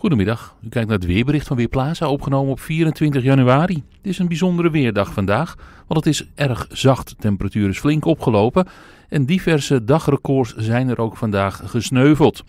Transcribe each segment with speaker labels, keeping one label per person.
Speaker 1: Goedemiddag, u kijkt naar het weerbericht van Weerplaza, opgenomen op 24 januari. Het is een bijzondere weerdag vandaag, want het is erg zacht. De temperatuur is flink opgelopen en diverse dagrecords zijn er ook vandaag gesneuveld.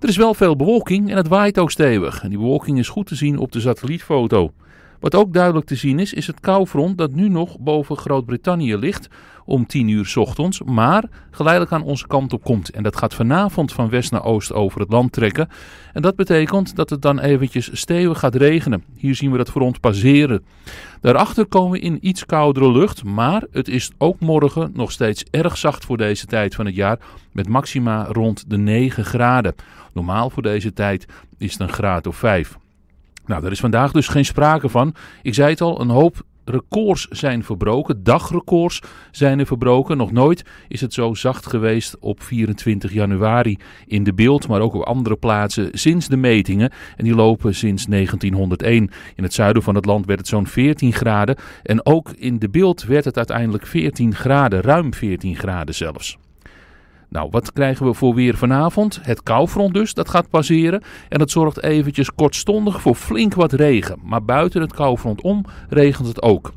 Speaker 1: Er is wel veel bewolking en het waait ook stevig. En die bewolking is goed te zien op de satellietfoto. Wat ook duidelijk te zien is, is het koufront dat nu nog boven Groot-Brittannië ligt om 10 uur ochtends, maar geleidelijk aan onze kant op komt. En dat gaat vanavond van west naar oost over het land trekken. En dat betekent dat het dan eventjes stevig gaat regenen. Hier zien we dat front passeren. Daarachter komen we in iets koudere lucht, maar het is ook morgen nog steeds erg zacht voor deze tijd van het jaar, met maxima rond de 9 graden. Normaal voor deze tijd is het een graad of 5. Nou, daar is vandaag dus geen sprake van. Ik zei het al, een hoop records zijn verbroken. Dagrecords zijn er verbroken. Nog nooit is het zo zacht geweest op 24 januari in de beeld, maar ook op andere plaatsen sinds de metingen. En die lopen sinds 1901. In het zuiden van het land werd het zo'n 14 graden. En ook in de beeld werd het uiteindelijk 14 graden, ruim 14 graden zelfs. Nou, wat krijgen we voor weer vanavond? Het koufront dus, dat gaat passeren. En dat zorgt eventjes kortstondig voor flink wat regen. Maar buiten het koufront om regent het ook.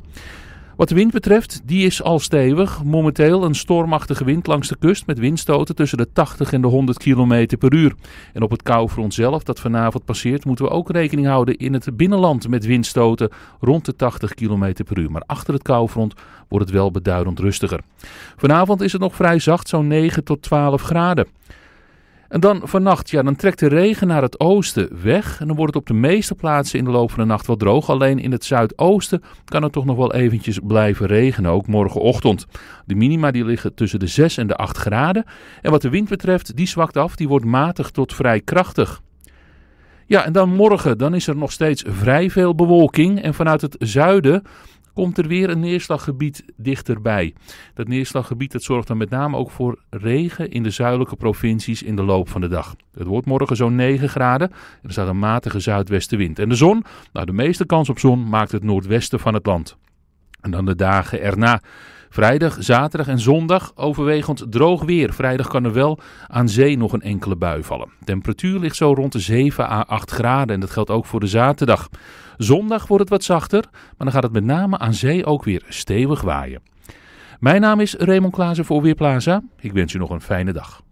Speaker 1: Wat de wind betreft, die is al stevig. Momenteel een stormachtige wind langs de kust met windstoten tussen de 80 en de 100 km per uur. En op het koufront zelf, dat vanavond passeert, moeten we ook rekening houden in het binnenland met windstoten rond de 80 km per uur. Maar achter het koufront wordt het wel beduidend rustiger. Vanavond is het nog vrij zacht, zo'n 9 tot 12 graden. En dan vannacht, ja, dan trekt de regen naar het oosten weg. En dan wordt het op de meeste plaatsen in de loop van de nacht wel droog. Alleen in het zuidoosten kan het toch nog wel eventjes blijven regenen, ook morgenochtend. De minima die liggen tussen de 6 en de 8 graden. En wat de wind betreft, die zwakt af, die wordt matig tot vrij krachtig. Ja, en dan morgen, dan is er nog steeds vrij veel bewolking. En vanuit het zuiden komt er weer een neerslaggebied dichterbij. Dat neerslaggebied dat zorgt dan met name ook voor regen in de zuidelijke provincies in de loop van de dag. Het wordt morgen zo'n 9 graden en er staat een matige zuidwestenwind. En de zon, nou de meeste kans op zon, maakt het noordwesten van het land. En dan de dagen erna. Vrijdag, zaterdag en zondag overwegend droog weer. Vrijdag kan er wel aan zee nog een enkele bui vallen. Temperatuur ligt zo rond de 7 à 8 graden en dat geldt ook voor de zaterdag. Zondag wordt het wat zachter, maar dan gaat het met name aan zee ook weer stevig waaien. Mijn naam is Raymond Klaassen voor Weerplaza. Ik wens u nog een fijne dag.